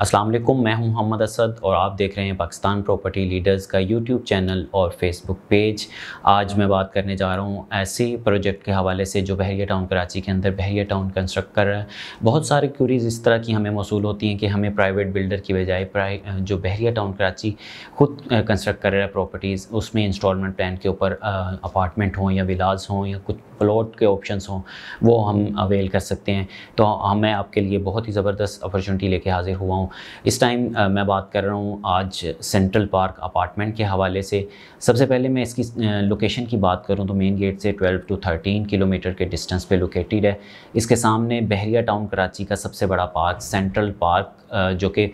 असलम मैं हूं मोहम्मद असद और आप देख रहे हैं पाकिस्तान प्रॉपर्टी लीडर्स का यूट्यूब चैनल और फेसबुक पेज आज मैं बात करने जा रहा हूं ऐसे प्रोजेक्ट के हवाले से जो बहरिया टाउन कराची के अंदर बहरिया टाउन कंस्ट्रक्ट कर रहा है बहुत सारी क्यूरीज़ इस तरह की हमें मौसू होती हैं कि हमें प्राइवेट बिल्डर की बजाय जो बहरिया टाउन कराची खुद कंस्ट्रक्ट कर रहा है प्रॉपर्टीज़ उसमें इंस्टॉलमेंट प्लान के ऊपर अपार्टमेंट हों या विलाज हों या कुछ प्लॉट के ऑप्शन हों वो हम अवेल कर सकते हैं तो मैं आपके लिए बहुत ही ज़बरदस्त अपॉर्चुनिटी लेके हाजिर हुआ हूँ हूँ इस टाइम मैं बात कर रहा हूँ आज सेंट्रल पार्क अपार्टमेंट के हवाले से सबसे पहले मैं इसकी लोकेशन की बात करूँ तो मेन गेट से 12 टू 13 किलोमीटर के डिस्टेंस पे लोकेटेड है इसके सामने बहरिया टाउन कराची का सबसे बड़ा पार्क सेंट्रल पार्क जो कि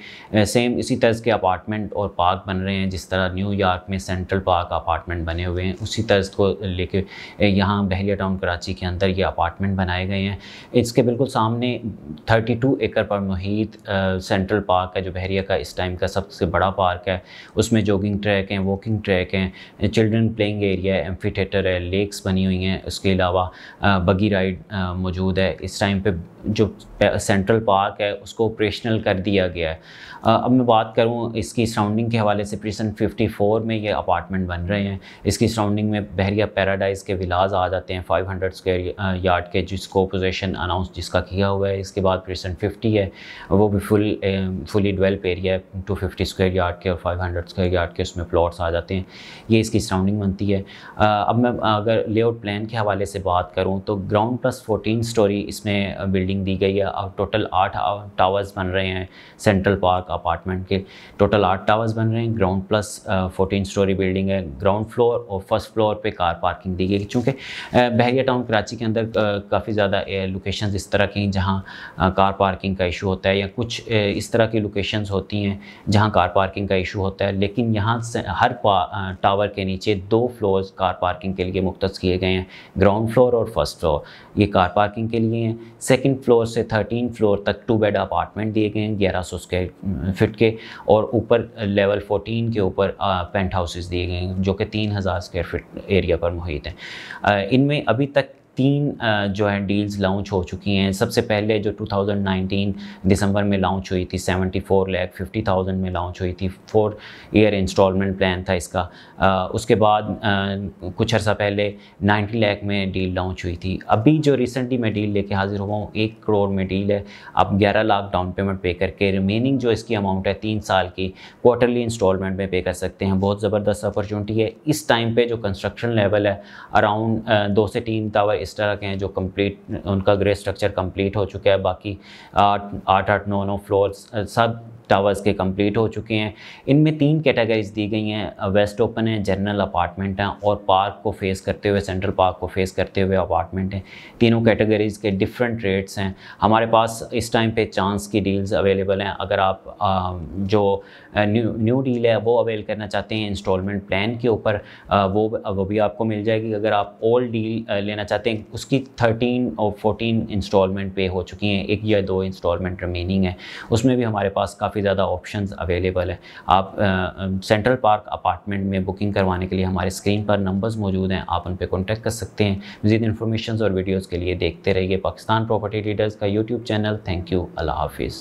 सेम इसी तर्ज के अपार्टमेंट और पार्क बन रहे हैं जिस तरह न्यूयॉर्क में सेंट्रल पार्क अपार्टमेंट बने हुए हैं उसी तर्ज को लेके यहाँ बहरिया टाउन कराची के अंदर ये अपार्टमेंट बनाए गए हैं इसके बिल्कुल सामने 32 एकड़ पर मुहित सेंट्रल पार्क है जो बहरिया का इस टाइम का सबसे बड़ा पार्क है उसमें जॉगिंग ट्रैक हैं वॉकिंग ट्रैक हैं चिल्ड्रन प्लेइंग एरिया है एम्फी थिएटर है लेक्स बनी हुई हैं उसके अलावा बगी राइड मौजूद है इस टाइम पे जो सेंट्रल पार्क है उसको ऑपरेशनल कर दिया गया है अब मैं बात करूँ इसकी सराउंडिंग के हवाले से प्रिसन 54 में ये अपार्टमेंट बन रहे हैं इसकी सराउंडिंग में बहरिया पैराडाइज़ के विलाज आ जाते हैं 500 स्क्वायर यार्ड के जिसको पोजेशन अनाउंस जिसका किया हुआ है इसके बाद प्रिसन 50 है वो भी फुल फुली डिवेल्प एरिया है टू फिफ्टी स्क्वेयर यार्ड के और फाइव हंड्रेड स्क्वायर यार्ड के उसमें प्लॉट्स आ जाते हैं ये इसकी सराउंडिंग बनती है अब मैं अगर लेआउट प्लान के हवाले से बात करूँ तो ग्राउंड प्लस फोर्टीन स्टोरी इसमें बिल्डिंग दी गई है और टोटल आठ टावर्स बन रहे हैं सेंट्रल पार्क अपार्टमेंट के टोटल आठ टावर्स बन रहे हैं ground plus fourteen storey building है ग्राउंड फ्लोर और फर्स्ट फ्लोर पर कार पार्किंग दी गई चूँकि बहरिया टाउन कराची के अंदर काफ़ी ज़्यादा लोकेशन इस तरह की जहाँ कार पार्किंग का इशू होता है या कुछ इस तरह तरह की लोकेशंस होती हैं जहां कार पार्किंग का इशू होता है लेकिन यहां हर टावर के नीचे दो फ्लोर्स कार पार्किंग के लिए मुख्त किए गए हैं ग्राउंड फ्लोर और फर्स्ट फ्लोर ये कार पार्किंग के लिए हैं सेकेंड फ्लोर से थर्टीन फ्लोर तक टू बेड अपार्टमेंट दिए गए हैं ग्यारह सौ स्क्वेयर फिट के और ऊपर लेवल फोर्टीन के ऊपर पेंट हाउसेज दिए गए हैं जो कि तीन हज़ार स्क्वेयर फिट एरिया पर मुहित हैं इनमें अभी तक तीन जो है डील्स लॉन्च हो चुकी हैं सबसे पहले जो 2019 दिसंबर में लॉन्च हुई थी 74 लाख 50,000 में लॉन्च हुई थी फोर ईयर इंस्टॉलमेंट प्लान था इसका उसके बाद कुछ अर्सा पहले 90 लाख में डील लॉन्च हुई थी अभी जो रिसेंटली मैं डील लेके हाजिर हुआ हूँ एक करोड़ में डील है आप 11 लाख डाउन पेमेंट पे करके रिमेनिंग जो इसकी अमाउंट है तीन साल की क्वार्टरली इंस्टॉलमेंट में पे कर सकते हैं बहुत ज़बरदस्त अपॉर्चुनिटी है इस टाइम पर जो कंस्ट्रक्शन लेवल है अराउंड दो से तीन टावर इस तरह के हैं जो कंप्लीट उनका ग्रे स्ट्रक्चर कंप्लीट हो चुका है बाकी आठ आठ आठ नौ नौ फ्लोर सब टावर्स के कंप्लीट हो चुके हैं इनमें तीन कैटेगरीज दी गई हैं वेस्ट ओपन है जनरल अपार्टमेंट हैं और पार्क को फेस करते हुए सेंट्रल पार्क को फेस करते हुए अपार्टमेंट हैं तीनों कैटेगरीज के डिफरेंट रेट्स हैं हमारे पास इस टाइम पे चांस की डील्स अवेलेबल हैं अगर आप जो न्यू न्यू डील है वो अवेल करना चाहते हैं इंस्टॉलमेंट प्लान के ऊपर वो वो भी आपको मिल जाएगी अगर आप ओल्ड डील लेना चाहते हैं उसकी थर्टीन और फोर्टीन इंस्टॉलमेंट पे हो चुकी हैं एक या दो इंस्टॉलमेंट रिमेनिंग है उसमें भी हमारे पास काफ़ी काफ़ी ज़्यादा ऑप्शन अवेलेबल है आप सेंट्रल पार्क अपार्टमेंट में बुकिंग करवाने के लिए हमारे स्क्रीन पर नंबर्स मौजूद हैं आप उन पर कॉन्टैक्ट कर सकते हैं मजीद इन्फॉर्मेशन और वीडियोज़ के लिए देखते रहिए पाकिस्तान प्रॉपर्टी डीलर्स का यूट्यूब चैनल थैंक यू अल्लाह हाफिज़